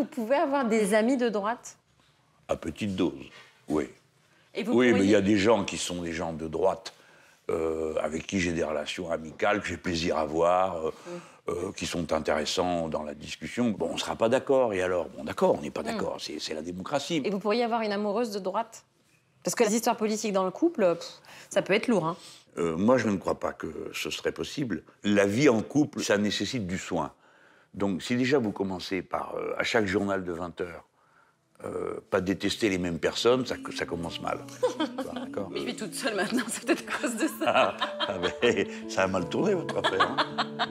Vous pouvez avoir des amis de droite À petite dose, oui. oui, mais il y a des gens qui sont des gens de droite euh, avec qui j'ai des relations amicales, que j'ai plaisir à voir, euh, euh, qui sont intéressants dans la discussion. Bon, on ne sera pas d'accord, et alors Bon, d'accord, on n'est pas hmm. d'accord, c'est la démocratie. Et vous pourriez avoir une amoureuse de droite Parce que les histoires politiques dans le couple, ça peut être lourd. Hein. moi, je ne crois pas que ce serait possible. La vie en couple, ça nécessite du soin. Donc si déjà vous commencez par, euh, à chaque journal de 20 heures, euh, pas détester les mêmes personnes, ça, commence mal. mais je vis toute seule maintenant, c'est peut-être à cause de ça. Ah, ah, ben, ça a mal tourné votre affaire. Hein.